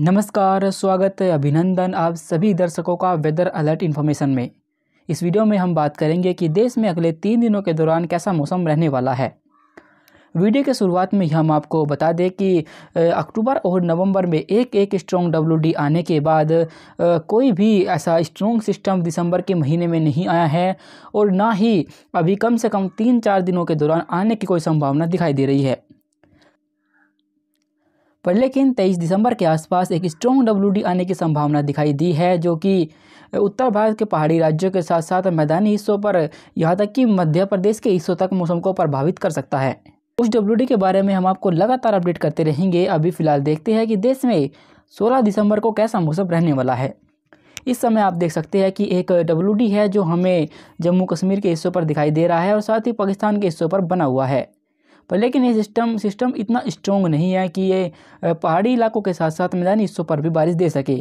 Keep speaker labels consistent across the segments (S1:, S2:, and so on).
S1: नमस्कार स्वागत है अभिनंदन आप सभी दर्शकों का वेदर अलर्ट इन्फॉर्मेशन में इस वीडियो में हम बात करेंगे कि देश में अगले तीन दिनों के दौरान कैसा मौसम रहने वाला है वीडियो के शुरुआत में हम आपको बता दें कि अक्टूबर और नवंबर में एक एक स्ट्रॉन्ग डब्ल्यू आने के बाद कोई भी ऐसा स्ट्रॉन्ग सिस्टम दिसंबर के महीने में नहीं आया है और ना ही अभी कम से कम तीन चार दिनों के दौरान आने की कोई संभावना दिखाई दे रही है पर लेकिन 23 दिसंबर के आसपास एक स्ट्रॉन्ग डब्ल्यू आने की संभावना दिखाई दी है जो कि उत्तर भारत के पहाड़ी राज्यों के साथ साथ मैदानी हिस्सों पर यहाँ तक कि मध्य प्रदेश के हिस्सों तक मौसम को प्रभावित कर सकता है उस डब्ल्यू के बारे में हम आपको लगातार अपडेट करते रहेंगे अभी फिलहाल देखते हैं कि देश में सोलह दिसंबर को कैसा मौसम रहने वाला है इस समय आप देख सकते हैं कि एक डब्ल्यू है जो हमें जम्मू कश्मीर के हिस्सों पर दिखाई दे रहा है और साथ ही पाकिस्तान के हिस्सों पर बना हुआ है पर लेकिन ये सिस्टम सिस्टम इतना स्ट्रॉन्ग नहीं है कि ये पहाड़ी इलाकों के साथ साथ मैदानी हिस्सों पर भी बारिश दे सके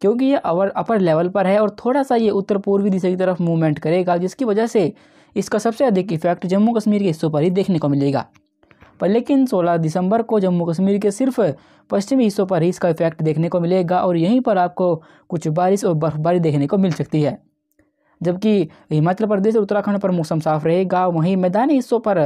S1: क्योंकि ये अवर अपर लेवल पर है और थोड़ा सा ये उत्तर पूर्वी दिशा की तरफ मूवमेंट करेगा जिसकी वजह से इसका सबसे अधिक इफेक्ट जम्मू कश्मीर के हिस्सों पर ही देखने को मिलेगा पर लेकिन 16 दिसंबर को जम्मू कश्मीर के सिर्फ पश्चिमी हिस्सों पर ही इसका इफेक्ट देखने को मिलेगा और यहीं पर आपको कुछ बारिश और बर्फबारी देखने को मिल सकती है जबकि हिमाचल प्रदेश और उत्तराखंड पर मौसम साफ रहेगा वहीं मैदानी हिस्सों पर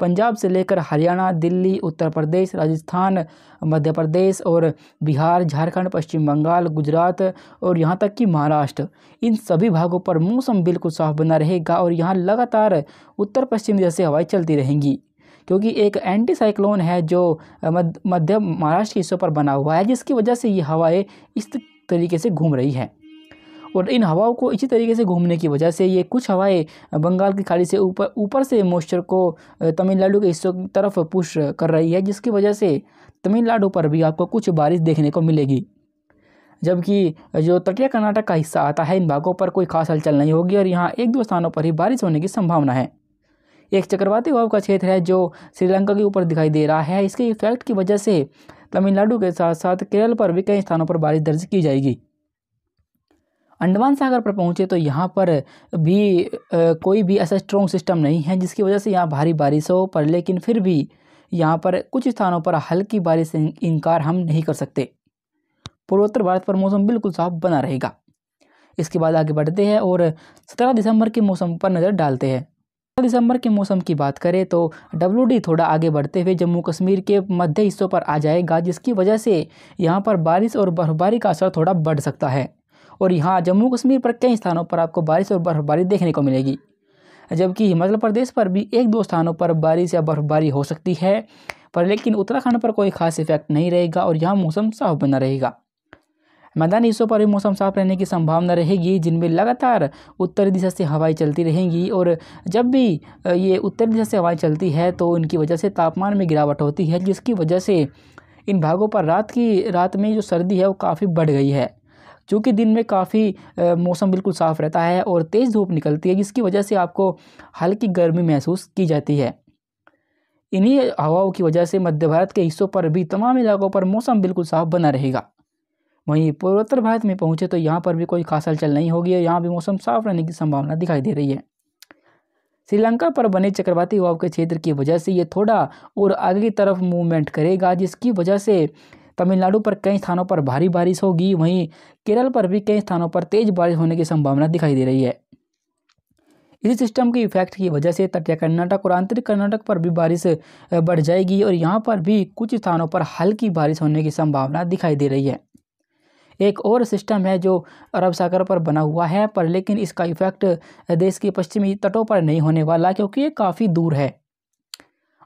S1: पंजाब से लेकर हरियाणा दिल्ली उत्तर प्रदेश राजस्थान मध्य प्रदेश और बिहार झारखंड पश्चिम बंगाल गुजरात और यहाँ तक कि महाराष्ट्र इन सभी भागों पर मौसम बिल्कुल साफ बना रहेगा और यहाँ लगातार उत्तर पश्चिम जैसे हवाएं चलती रहेंगी क्योंकि एक एंटी साइक्लोन है जो मध्य महाराष्ट्र के हिस्सों पर बना हुआ है जिसकी वजह से ये हवाएं इस तरीके से घूम रही हैं और इन हवाओं को इसी तरीके से घूमने की वजह से ये कुछ हवाएँ बंगाल की खाड़ी से ऊपर ऊपर से मॉइस्चर को तमिलनाडु के हिस्सों की तरफ पुश कर रही है जिसकी वजह से तमिलनाडु पर भी आपको कुछ बारिश देखने को मिलेगी जबकि जो तटीय कर्नाटक का हिस्सा आता है इन भागों पर कोई खास हलचल नहीं होगी और यहाँ एक दो स्थानों पर ही बारिश होने की संभावना है एक चक्रवाती हवा का क्षेत्र है जो श्रीलंका के ऊपर दिखाई दे रहा है इसके इफेक्ट की वजह से तमिलनाडु के साथ साथ केरल पर भी कई स्थानों पर बारिश दर्ज की जाएगी अंडमान सागर पर पहुँचे तो यहाँ पर भी कोई भी ऐसा स्ट्रॉन्ग सिस्टम नहीं है जिसकी वजह से यहाँ भारी बारिश हो पर लेकिन फिर भी यहाँ पर कुछ स्थानों पर हल्की बारिश से इनकार हम नहीं कर सकते पूर्वोत्तर भारत पर मौसम बिल्कुल साफ बना रहेगा इसके बाद आगे बढ़ते हैं और सत्रह दिसंबर के मौसम पर नज़र डालते हैं सत्रह दिसंबर के मौसम की बात करें तो डब्ल्यू डी थोड़ा आगे बढ़ते हुए जम्मू कश्मीर के मध्य हिस्सों पर आ जाएगा जिसकी वजह से यहाँ पर बारिश और बर्फबारी का असर थोड़ा बढ़ सकता है और यहाँ जम्मू कश्मीर पर कई स्थानों पर आपको बारिश और बर्फबारी देखने को मिलेगी जबकि हिमाचल प्रदेश पर भी एक दो स्थानों पर बारिश या बर्फबारी हो सकती है पर लेकिन उत्तराखंड पर कोई खास इफेक्ट नहीं रहेगा और यहाँ मौसम साफ बना रहेगा मैदानी हिस्सों पर भी मौसम साफ रहने की संभावना रहेगी जिनमें लगातार उत्तरी दिशा से हवाएं चलती रहेंगी और जब भी ये उत्तरी दिशा से हवाएं चलती है तो इनकी वजह से तापमान में गिरावट होती है जिसकी वजह से इन भागों पर रात की रात में जो सर्दी है वो काफ़ी बढ़ गई है चूँकि दिन में काफ़ी मौसम बिल्कुल साफ़ रहता है और तेज़ धूप निकलती है जिसकी वजह से आपको हल्की गर्मी महसूस की जाती है इन्हीं हवाओं की वजह से मध्य भारत के हिस्सों पर भी तमाम इलाकों पर मौसम बिल्कुल साफ बना रहेगा वहीं पूर्वोत्तर भारत में पहुँचे तो यहाँ पर भी कोई खास हलचल नहीं होगी यहाँ भी मौसम साफ रहने की संभावना दिखाई दे रही है श्रीलंका पर बने चक्रवाती हवाओं के क्षेत्र की वजह से ये थोड़ा और आगे की तरफ मूवमेंट करेगा जिसकी वजह से तमिलनाडु पर कई स्थानों पर भारी बारिश होगी वहीं केरल पर भी कई स्थानों पर तेज बारिश होने की संभावना दिखाई दे रही है इसी सिस्टम के इफेक्ट की वजह से तटीय कर्नाटक और आंतरिक कर्नाटक पर भी बारिश बढ़ जाएगी और यहाँ पर भी कुछ स्थानों पर हल्की बारिश होने की संभावना दिखाई दे रही है एक और सिस्टम है जो अरब सागर पर बना हुआ है पर लेकिन इसका इफेक्ट देश के पश्चिमी तटों पर नहीं होने वाला क्योंकि ये काफ़ी दूर है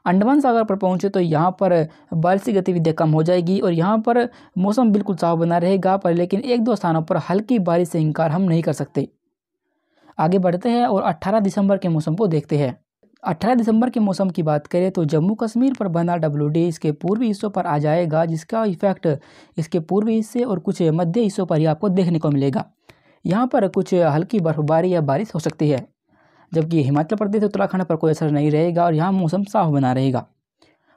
S1: अंडमान सागर पर पहुँचे तो यहाँ पर बारिश की गतिविधियाँ कम हो जाएगी और यहाँ पर मौसम बिल्कुल साफ बना रहेगा पर लेकिन एक दो स्थानों पर हल्की बारिश से इनकार हम नहीं कर सकते आगे बढ़ते हैं और 18 दिसंबर के मौसम को देखते हैं 18 दिसंबर के मौसम की बात करें तो जम्मू कश्मीर पर बना डब्ल्यू डी इसके पूर्वी हिस्सों पर आ जाएगा जिसका इफेक्ट इसके पूर्वी हिस्से और कुछ मध्य हिस्सों पर ही आपको देखने को मिलेगा यहाँ पर कुछ हल्की बर्फबारी या बारिश हो सकती है जबकि हिमाचल प्रदेश उत्तराखंड पर कोई असर नहीं रहेगा और यहाँ मौसम साफ बना रहेगा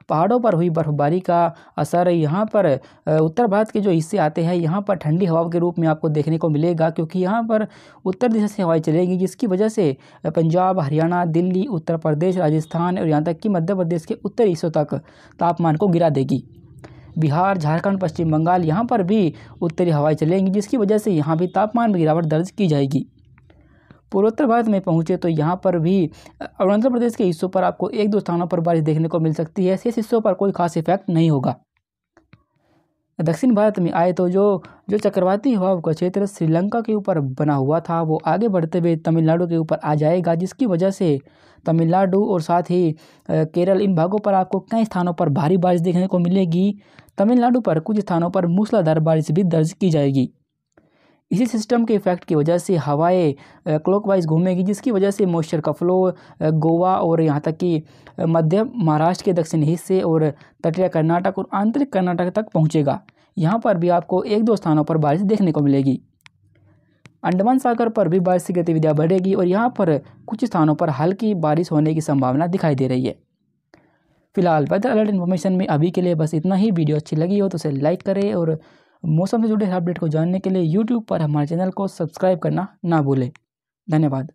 S1: पहाड़ों पर हुई बर्फबारी का असर यहाँ पर उत्तर भारत के जो हिस्से आते हैं यहाँ पर ठंडी हवाओं के रूप में आपको देखने को मिलेगा क्योंकि यहाँ पर उत्तर दिशा से हवाएं चलेंगी जिसकी वजह से पंजाब हरियाणा दिल्ली उत्तर प्रदेश राजस्थान और यहाँ तक कि मध्य प्रदेश के उत्तरी हिस्सों तक तापमान को गिरा देगी बिहार झारखंड पश्चिम बंगाल यहाँ पर भी उत्तरी हवाएं चलेंगी जिसकी वजह से यहाँ भी तापमान में गिरावट दर्ज की जाएगी पूर्वोत्तर भारत में पहुँचे तो यहाँ पर भी अरुणाचल प्रदेश के हिस्सों पर आपको एक दो स्थानों पर बारिश देखने को मिल सकती है शेष हिस्सों पर कोई खास इफेक्ट नहीं होगा दक्षिण भारत में आए तो जो जो चक्रवाती हवाओं का क्षेत्र श्रीलंका के ऊपर बना हुआ था वो आगे बढ़ते हुए तमिलनाडु के ऊपर आ जाएगा जिसकी वजह से तमिलनाडु और साथ ही केरल इन भागों पर आपको कई स्थानों पर भारी बारिश देखने को मिलेगी तमिलनाडु पर कुछ स्थानों पर मूसलाधार बारिश भी दर्ज की जाएगी इसी सिस्टम के इफ़ेक्ट की वजह से हवाएं क्लॉकवाइज घूमेगी जिसकी वजह से मॉइस्चर का फ्लो गोवा और यहाँ तक कि मध्य महाराष्ट्र के दक्षिण हिस्से और तटीय कर्नाटक और आंतरिक कर्नाटक तक पहुँचेगा यहाँ पर भी आपको एक दो स्थानों पर बारिश देखने को मिलेगी अंडमान सागर पर भी बारिश की गतिविधियाँ बढ़ेगी और यहाँ पर कुछ स्थानों पर हल्की बारिश होने की संभावना दिखाई दे रही है फिलहाल वेदर अलर्ट इन्फॉर्मेशन में अभी के लिए बस इतना ही वीडियो अच्छी लगी हो तो उसे लाइक करें और मौसम से जुड़े हर अपडेट को जानने के लिए यूट्यूब पर हमारे चैनल को सब्सक्राइब करना ना भूलें धन्यवाद